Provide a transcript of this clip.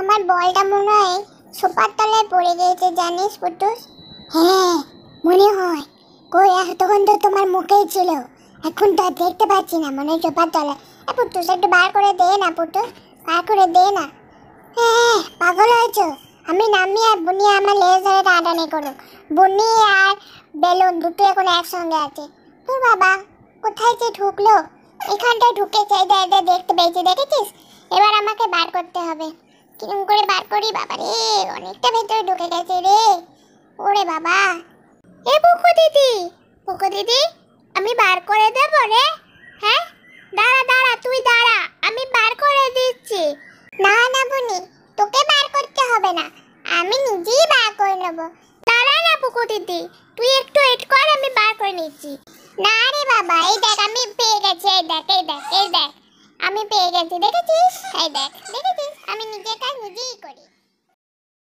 আমার বলটা মনে হয় সোফার তলায় পড়ে গিয়েছে জানিস পুটুস হ্যাঁ মনে হয় কই এতক্ষণ তো তোমার মুখেই ছিল এখন তো আর দেখতে পাচ্ছি না মনে হয় সোফার তলায় পুতুস একটু বার করে দে না পুটুস বার করে দে না হ্যাঁ পাগল হয়েছ আমি নামি আর বুনি আমার লেজ ধরে টানাটানি করুক বুনি আর বেলুন দুটো এখন একসঙ্গে আছে তো বাবা কোথায় যে ঢুকলো এখানটায় ঢুকে চাই দেখতে পেয়েছি দেখেছিস এবার আমাকে বার করতে হবে কিরম করে বার করি বাবা রে অনেকটা ভেতরে ঢুকে গেছে রে ওরে বাবা এ বুকু দিদি বুকু দিদি আমি বার করে দেব রে হ্যাঁ দাঁড়া দাঁড়া তুই দাঁড়া আমি বার করে দিচ্ছি না না বুনি তোকে বার করতে হবে না আমি নিজেই বার করে নেব দাঁড়া না বুকু দিদি তুই একটু এট কর আমি বার করে নিচ্ছি না রে বাবা এই দেখ আমি পেয়ে গেছি এই দেখ এই দেখ এই দেখ আমি পেয়ে গেছি দেখেছিস এই দেখ দেখেছিস খুঁজেই করি